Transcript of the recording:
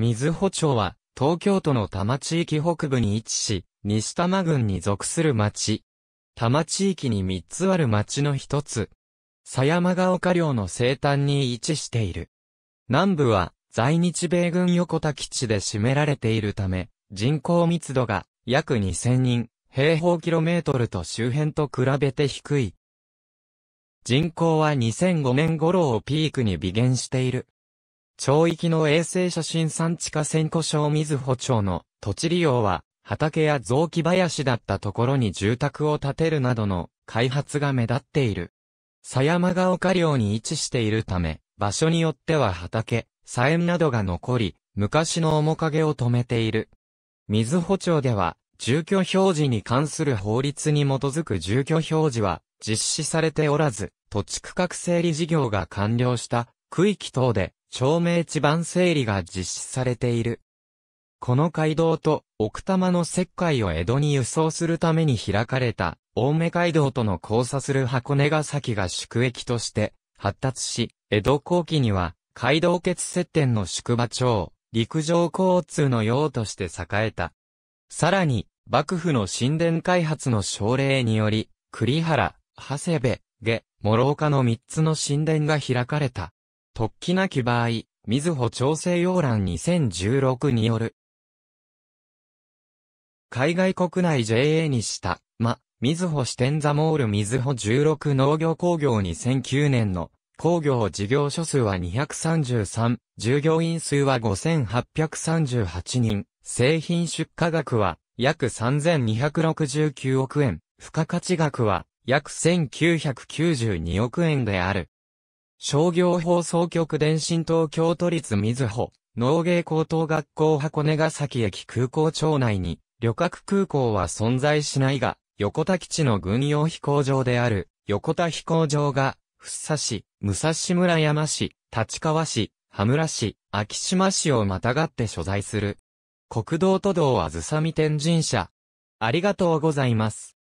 水穂町は、東京都の多摩地域北部に位置し、西多摩郡に属する町。多摩地域に3つある町の一つ。狭山が丘陵の西端に位置している。南部は、在日米軍横田基地で占められているため、人口密度が約2000人、平方キロメートルと周辺と比べて低い。人口は2005年頃をピークに微減している。町域の衛星写真産地下線故障水穂町の土地利用は畑や雑木林だったところに住宅を建てるなどの開発が目立っている。狭山が丘寮に位置しているため、場所によっては畑、砂園などが残り、昔の面影を止めている。水穂町では、住居表示に関する法律に基づく住居表示は実施されておらず、土地区画整理事業が完了した区域等で照明地盤整理が実施されている。この街道と奥多摩の石灰を江戸に輸送するために開かれた、青梅街道との交差する箱根ヶ崎が宿駅として発達し、江戸後期には街道結接点の宿場町、陸上交通の用として栄えた。さらに、幕府の神殿開発の奨励により、栗原、長谷部、下、諸岡の三つの神殿が開かれた。突起なき場合、水穂調整要欄2016による。海外国内 JA にした、ま、水ず支店ザモール水穂16農業工業2009年の工業事業所数は233、従業員数は5838人、製品出荷額は約3269億円、付加価値額は約1992億円である。商業放送局電信東京都立水穂、農芸高等学校箱根ヶ崎駅空港町内に、旅客空港は存在しないが、横田基地の軍用飛行場である、横田飛行場が、福生市、武蔵村山市、立川市、羽村市、昭島市をまたがって所在する。国道都道はずさみ天神社。ありがとうございます。